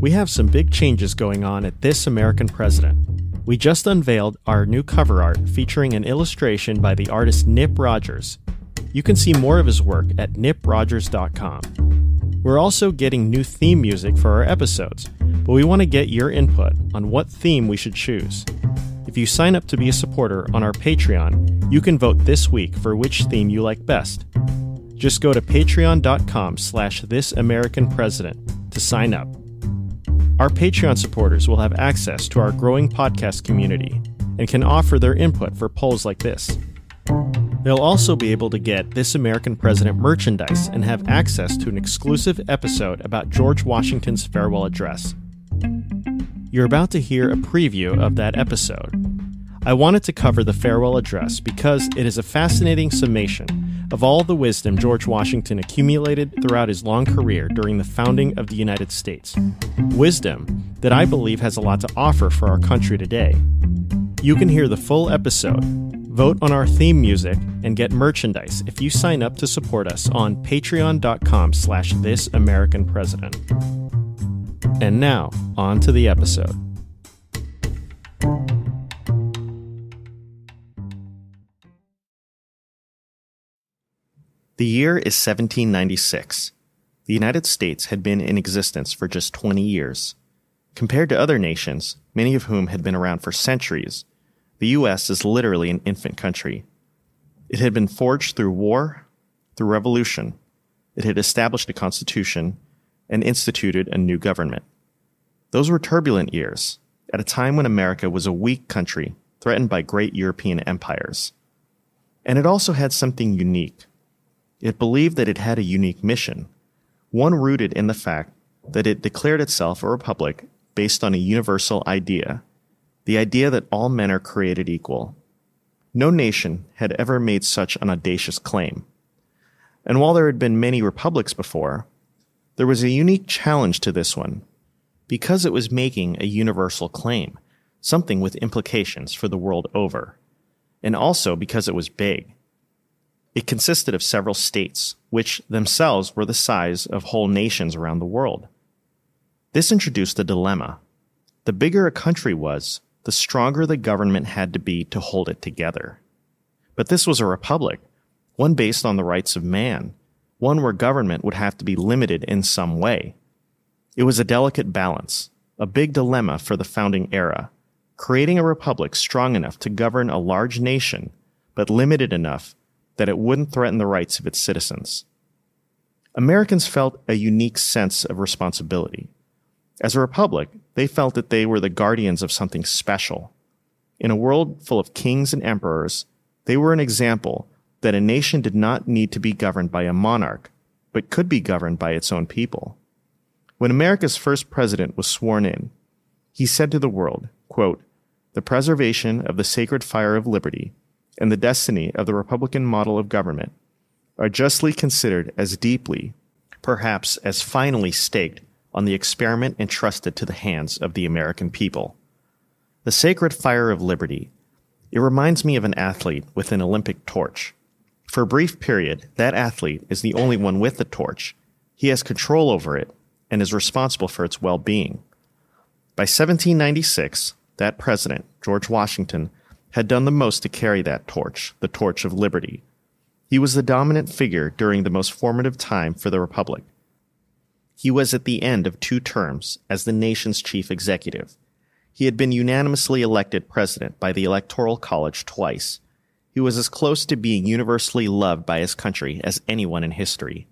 We have some big changes going on at This American President. We just unveiled our new cover art featuring an illustration by the artist Nip Rogers. You can see more of his work at niprogers.com. We're also getting new theme music for our episodes, but we want to get your input on what theme we should choose. If you sign up to be a supporter on our Patreon, you can vote this week for which theme you like best. Just go to patreon.com slash thisamericanpresident to sign up. Our Patreon supporters will have access to our growing podcast community and can offer their input for polls like this. They'll also be able to get This American President merchandise and have access to an exclusive episode about George Washington's farewell address. You're about to hear a preview of that episode. I wanted to cover the farewell address because it is a fascinating summation of all the wisdom George Washington accumulated throughout his long career during the founding of the United States, wisdom that I believe has a lot to offer for our country today. You can hear the full episode, vote on our theme music, and get merchandise if you sign up to support us on patreon.com slash this American president. And now, on to the episode. The year is 1796. The United States had been in existence for just 20 years. Compared to other nations, many of whom had been around for centuries, the U.S. is literally an infant country. It had been forged through war, through revolution. It had established a constitution and instituted a new government. Those were turbulent years, at a time when America was a weak country threatened by great European empires. And it also had something unique it believed that it had a unique mission, one rooted in the fact that it declared itself a republic based on a universal idea the idea that all men are created equal. No nation had ever made such an audacious claim. And while there had been many republics before, there was a unique challenge to this one because it was making a universal claim, something with implications for the world over, and also because it was big. It consisted of several states, which themselves were the size of whole nations around the world. This introduced a dilemma. The bigger a country was, the stronger the government had to be to hold it together. But this was a republic, one based on the rights of man, one where government would have to be limited in some way. It was a delicate balance, a big dilemma for the founding era, creating a republic strong enough to govern a large nation, but limited enough that it wouldn't threaten the rights of its citizens. Americans felt a unique sense of responsibility. As a republic, they felt that they were the guardians of something special. In a world full of kings and emperors, they were an example that a nation did not need to be governed by a monarch, but could be governed by its own people. When America's first president was sworn in, he said to the world, quote, The preservation of the sacred fire of liberty and the destiny of the Republican model of government are justly considered as deeply, perhaps as finally staked on the experiment entrusted to the hands of the American people. The sacred fire of liberty. It reminds me of an athlete with an Olympic torch. For a brief period, that athlete is the only one with the torch. He has control over it and is responsible for its well being. By 1796, that president, George Washington, had done the most to carry that torch, the torch of liberty. He was the dominant figure during the most formative time for the Republic. He was at the end of two terms as the nation's chief executive. He had been unanimously elected president by the Electoral College twice. He was as close to being universally loved by his country as anyone in history.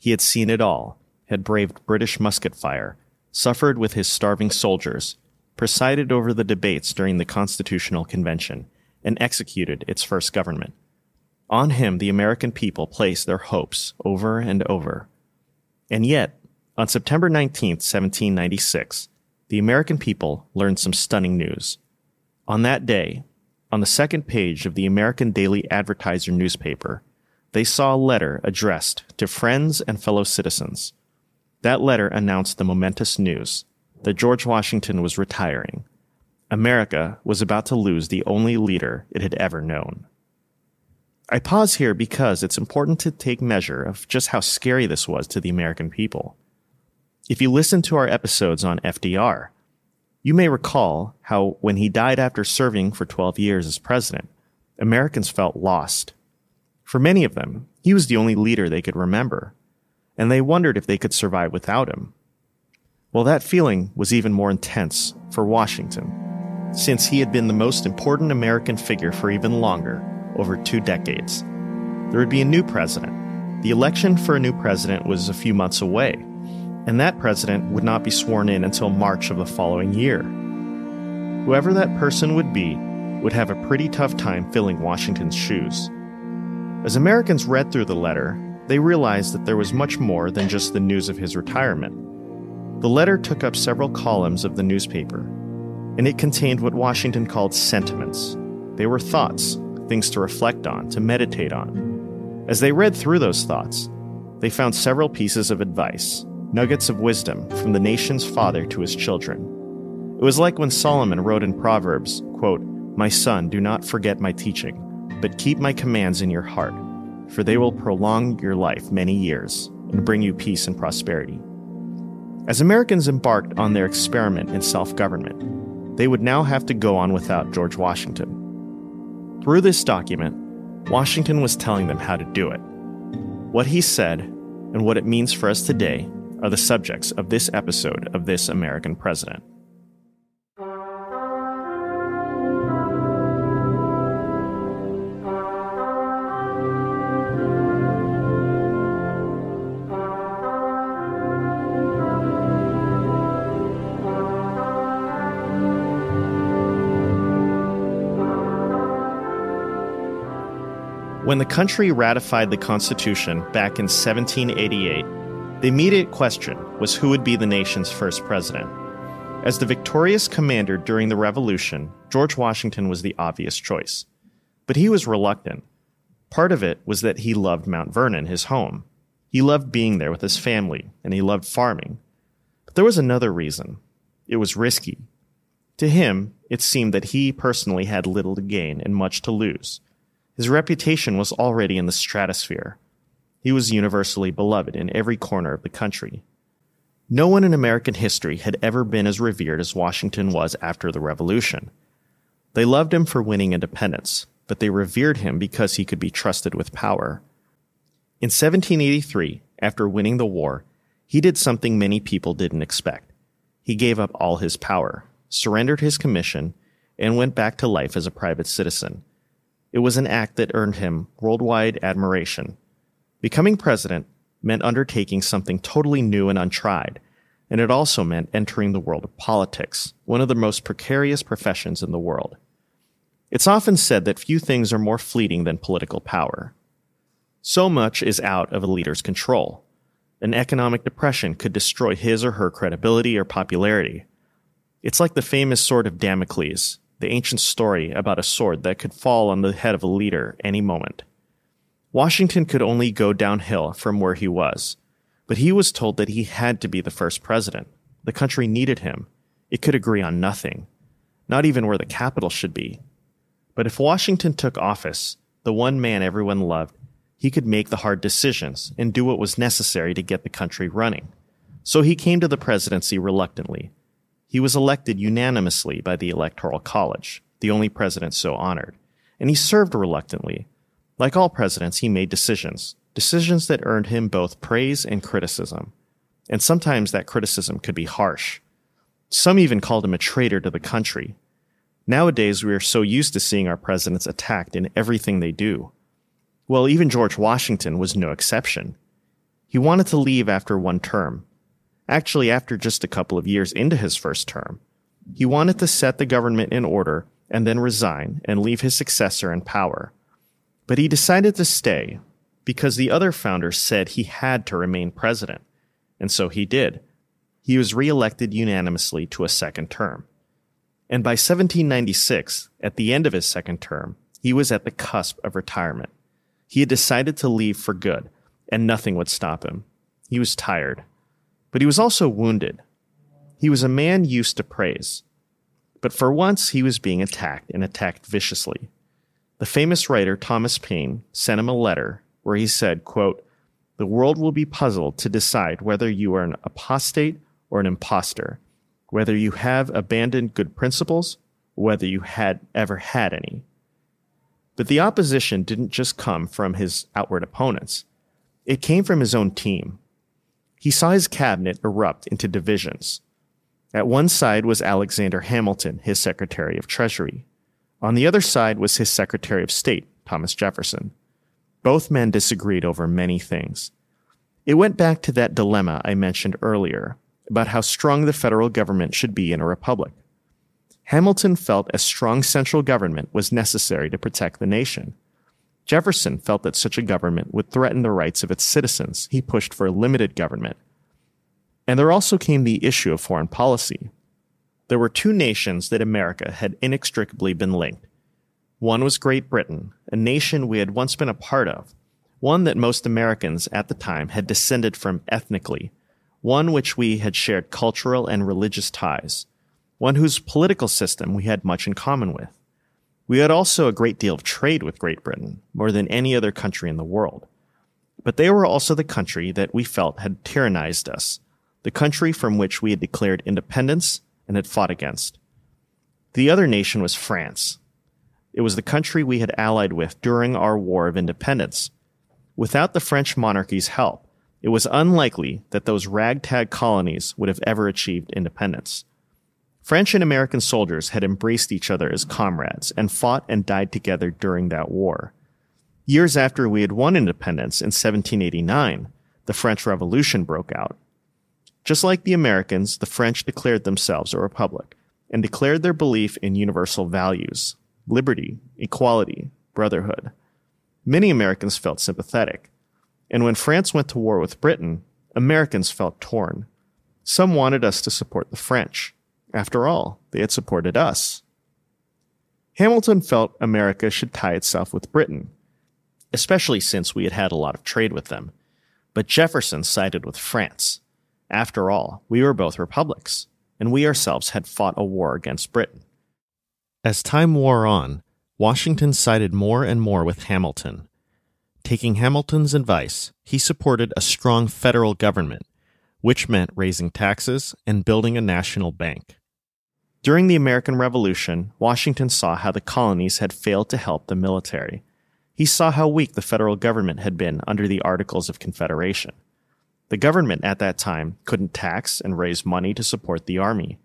He had seen it all, had braved British musket fire, suffered with his starving soldiers, presided over the debates during the Constitutional Convention and executed its first government. On him, the American people placed their hopes over and over. And yet, on September 19, 1796, the American people learned some stunning news. On that day, on the second page of the American Daily Advertiser newspaper, they saw a letter addressed to friends and fellow citizens. That letter announced the momentous news that George Washington was retiring. America was about to lose the only leader it had ever known. I pause here because it's important to take measure of just how scary this was to the American people. If you listen to our episodes on FDR, you may recall how, when he died after serving for 12 years as president, Americans felt lost. For many of them, he was the only leader they could remember, and they wondered if they could survive without him. Well, that feeling was even more intense for Washington, since he had been the most important American figure for even longer, over two decades. There would be a new president. The election for a new president was a few months away, and that president would not be sworn in until March of the following year. Whoever that person would be would have a pretty tough time filling Washington's shoes. As Americans read through the letter, they realized that there was much more than just the news of his retirement. The letter took up several columns of the newspaper, and it contained what Washington called sentiments. They were thoughts, things to reflect on, to meditate on. As they read through those thoughts, they found several pieces of advice, nuggets of wisdom from the nation's father to his children. It was like when Solomon wrote in Proverbs, quote, "My son, do not forget my teaching, but keep my commands in your heart, for they will prolong your life many years and bring you peace and prosperity." As Americans embarked on their experiment in self government, they would now have to go on without George Washington. Through this document, Washington was telling them how to do it. What he said and what it means for us today are the subjects of this episode of This American President. When the country ratified the Constitution back in 1788, the immediate question was who would be the nation's first president. As the victorious commander during the Revolution, George Washington was the obvious choice. But he was reluctant. Part of it was that he loved Mount Vernon, his home. He loved being there with his family, and he loved farming. But there was another reason it was risky. To him, it seemed that he personally had little to gain and much to lose. His reputation was already in the stratosphere. He was universally beloved in every corner of the country. No one in American history had ever been as revered as Washington was after the Revolution. They loved him for winning independence, but they revered him because he could be trusted with power. In 1783, after winning the war, he did something many people didn't expect. He gave up all his power, surrendered his commission, and went back to life as a private citizen. It was an act that earned him worldwide admiration. Becoming president meant undertaking something totally new and untried, and it also meant entering the world of politics, one of the most precarious professions in the world. It's often said that few things are more fleeting than political power. So much is out of a leader's control. An economic depression could destroy his or her credibility or popularity. It's like the famous sword of Damocles, the ancient story about a sword that could fall on the head of a leader any moment. Washington could only go downhill from where he was, but he was told that he had to be the first president. The country needed him. It could agree on nothing, not even where the capital should be. But if Washington took office, the one man everyone loved, he could make the hard decisions and do what was necessary to get the country running. So he came to the presidency reluctantly, he was elected unanimously by the Electoral College, the only president so honored, and he served reluctantly. Like all presidents, he made decisions, decisions that earned him both praise and criticism. And sometimes that criticism could be harsh. Some even called him a traitor to the country. Nowadays, we are so used to seeing our presidents attacked in everything they do. Well, even George Washington was no exception. He wanted to leave after one term, actually, after just a couple of years into his first term. He wanted to set the government in order and then resign and leave his successor in power. But he decided to stay because the other founders said he had to remain president, and so he did. He was reelected unanimously to a second term. And by 1796, at the end of his second term, he was at the cusp of retirement. He had decided to leave for good, and nothing would stop him. He was tired but he was also wounded. He was a man used to praise. But for once, he was being attacked and attacked viciously. The famous writer Thomas Paine sent him a letter where he said, quote, The world will be puzzled to decide whether you are an apostate or an impostor, whether you have abandoned good principles, whether you had ever had any. But the opposition didn't just come from his outward opponents, it came from his own team he saw his cabinet erupt into divisions. At one side was Alexander Hamilton, his Secretary of Treasury. On the other side was his Secretary of State, Thomas Jefferson. Both men disagreed over many things. It went back to that dilemma I mentioned earlier about how strong the federal government should be in a republic. Hamilton felt a strong central government was necessary to protect the nation. Jefferson felt that such a government would threaten the rights of its citizens. He pushed for a limited government. And there also came the issue of foreign policy. There were two nations that America had inextricably been linked. One was Great Britain, a nation we had once been a part of, one that most Americans at the time had descended from ethnically, one which we had shared cultural and religious ties, one whose political system we had much in common with. We had also a great deal of trade with Great Britain, more than any other country in the world. But they were also the country that we felt had tyrannized us, the country from which we had declared independence and had fought against. The other nation was France. It was the country we had allied with during our War of Independence. Without the French monarchy's help, it was unlikely that those ragtag colonies would have ever achieved independence. French and American soldiers had embraced each other as comrades and fought and died together during that war. Years after we had won independence in 1789, the French Revolution broke out. Just like the Americans, the French declared themselves a republic and declared their belief in universal values liberty, equality, brotherhood. Many Americans felt sympathetic. And when France went to war with Britain, Americans felt torn. Some wanted us to support the French. After all, they had supported us. Hamilton felt America should tie itself with Britain, especially since we had had a lot of trade with them. But Jefferson sided with France. After all, we were both republics, and we ourselves had fought a war against Britain. As time wore on, Washington sided more and more with Hamilton. Taking Hamilton's advice, he supported a strong federal government, which meant raising taxes and building a national bank. During the American Revolution, Washington saw how the colonies had failed to help the military. He saw how weak the federal government had been under the Articles of Confederation. The government at that time couldn't tax and raise money to support the army.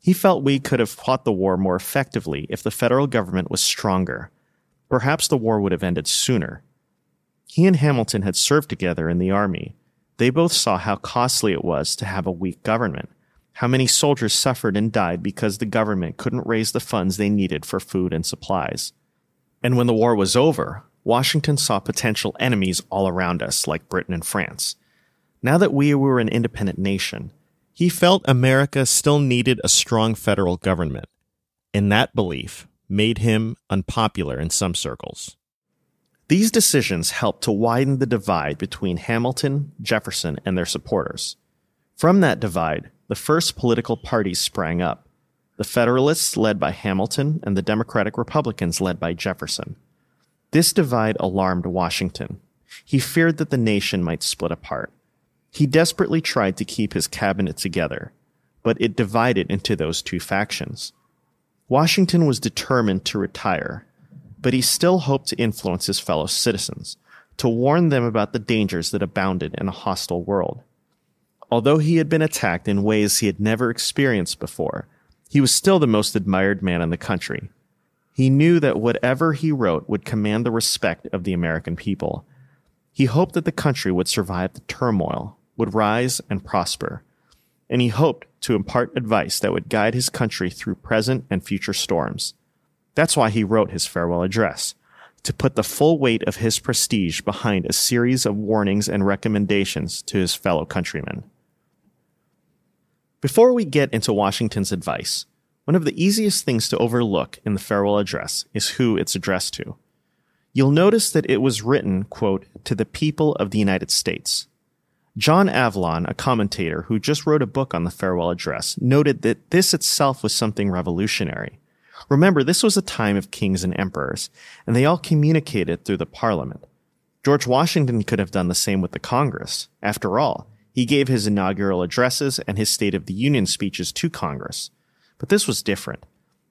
He felt we could have fought the war more effectively if the federal government was stronger. Perhaps the war would have ended sooner. He and Hamilton had served together in the army. They both saw how costly it was to have a weak government how many soldiers suffered and died because the government couldn't raise the funds they needed for food and supplies. And when the war was over, Washington saw potential enemies all around us, like Britain and France. Now that we were an independent nation, he felt America still needed a strong federal government, and that belief made him unpopular in some circles. These decisions helped to widen the divide between Hamilton, Jefferson, and their supporters. From that divide, the first political parties sprang up the Federalists, led by Hamilton, and the Democratic Republicans, led by Jefferson. This divide alarmed Washington. He feared that the nation might split apart. He desperately tried to keep his cabinet together, but it divided into those two factions. Washington was determined to retire, but he still hoped to influence his fellow citizens, to warn them about the dangers that abounded in a hostile world. Although he had been attacked in ways he had never experienced before, he was still the most admired man in the country. He knew that whatever he wrote would command the respect of the American people. He hoped that the country would survive the turmoil, would rise and prosper, and he hoped to impart advice that would guide his country through present and future storms. That's why he wrote his farewell address to put the full weight of his prestige behind a series of warnings and recommendations to his fellow countrymen. Before we get into Washington's advice, one of the easiest things to overlook in the farewell address is who it's addressed to. You'll notice that it was written, quote, to the people of the United States. John Avalon, a commentator who just wrote a book on the farewell address, noted that this itself was something revolutionary. Remember, this was a time of kings and emperors, and they all communicated through the parliament. George Washington could have done the same with the Congress. After all, he gave his inaugural addresses and his State of the Union speeches to Congress. But this was different.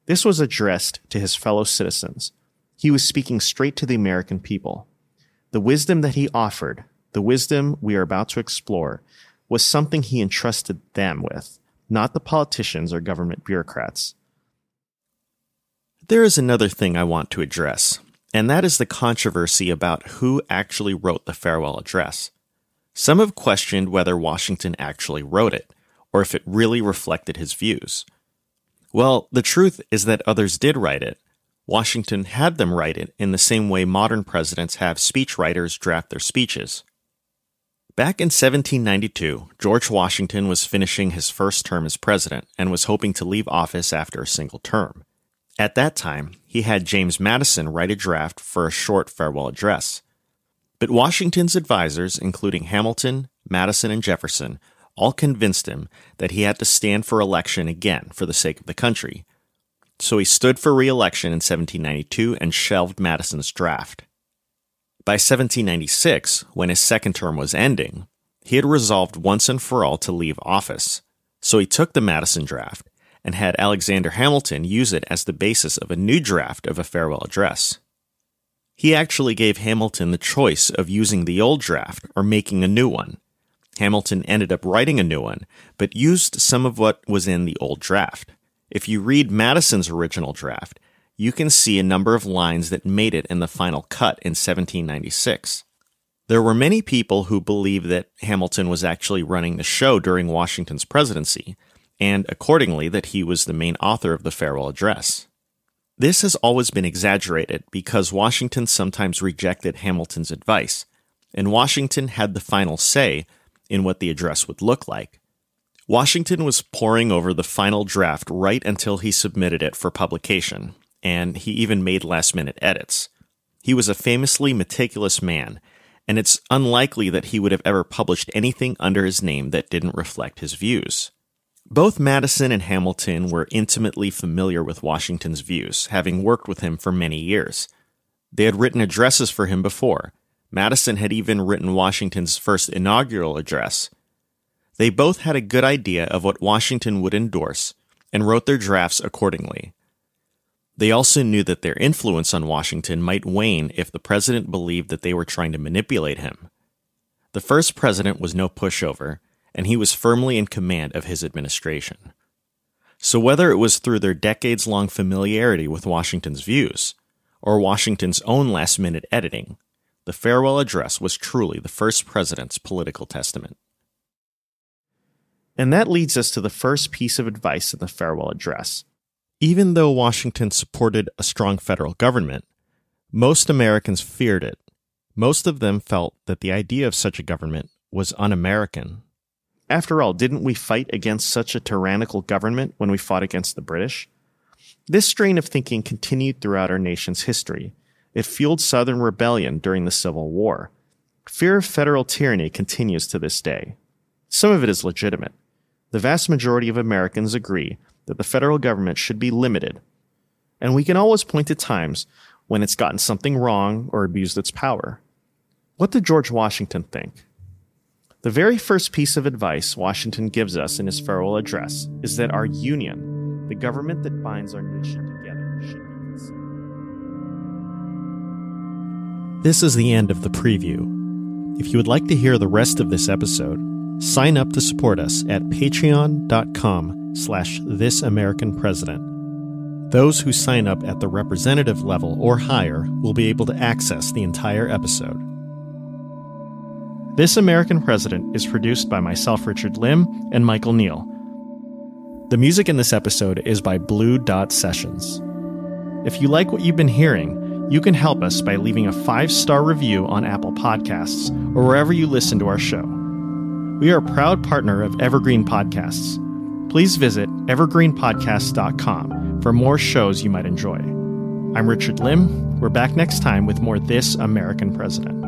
This was addressed to his fellow citizens. He was speaking straight to the American people. The wisdom that he offered, the wisdom we are about to explore, was something he entrusted them with, not the politicians or government bureaucrats. There is another thing I want to address, and that is the controversy about who actually wrote the farewell address. Some have questioned whether Washington actually wrote it, or if it really reflected his views. Well, the truth is that others did write it. Washington had them write it in the same way modern presidents have speechwriters draft their speeches. Back in 1792, George Washington was finishing his first term as president and was hoping to leave office after a single term. At that time, he had James Madison write a draft for a short farewell address. But Washington's advisers, including Hamilton, Madison, and Jefferson, all convinced him that he had to stand for election again for the sake of the country. So he stood for re election in 1792 and shelved Madison's draft. By 1796, when his second term was ending, he had resolved once and for all to leave office. So he took the Madison draft and had Alexander Hamilton use it as the basis of a new draft of a farewell address. He actually gave Hamilton the choice of using the old draft or making a new one. Hamilton ended up writing a new one, but used some of what was in the old draft. If you read Madison's original draft, you can see a number of lines that made it in the final cut in 1796. There were many people who believed that Hamilton was actually running the show during Washington's presidency, and accordingly that he was the main author of the farewell address. This has always been exaggerated because Washington sometimes rejected Hamilton's advice, and Washington had the final say in what the address would look like. Washington was poring over the final draft right until he submitted it for publication, and he even made last minute edits. He was a famously meticulous man, and it's unlikely that he would have ever published anything under his name that didn't reflect his views. Both Madison and Hamilton were intimately familiar with Washington's views, having worked with him for many years. They had written addresses for him before. Madison had even written Washington's first inaugural address. They both had a good idea of what Washington would endorse and wrote their drafts accordingly. They also knew that their influence on Washington might wane if the president believed that they were trying to manipulate him. The first president was no pushover and he was firmly in command of his administration. So, whether it was through their decades long familiarity with Washington's views, or Washington's own last minute editing, the farewell address was truly the first president's political testament. And that leads us to the first piece of advice in the farewell address. Even though Washington supported a strong federal government, most Americans feared it. Most of them felt that the idea of such a government was un American after all, didn't we fight against such a tyrannical government when we fought against the British? This strain of thinking continued throughout our nation's history. It fueled Southern rebellion during the Civil War. Fear of federal tyranny continues to this day. Some of it is legitimate. The vast majority of Americans agree that the federal government should be limited, and we can always point to times when it's gotten something wrong or abused its power. What did George Washington think? The very first piece of advice Washington gives us in his farewell address is that our union, the government that binds our nation together, should be considered. This is the end of the preview. If you would like to hear the rest of this episode, sign up to support us at patreon.com slash this American president. Those who sign up at the representative level or higher will be able to access the entire episode. This American President is produced by myself, Richard Lim, and Michael Neal. The music in this episode is by Blue Dot Sessions. If you like what you've been hearing, you can help us by leaving a five star review on Apple Podcasts or wherever you listen to our show. We are a proud partner of Evergreen Podcasts. Please visit evergreenpodcasts.com for more shows you might enjoy. I'm Richard Lim. We're back next time with more This American President.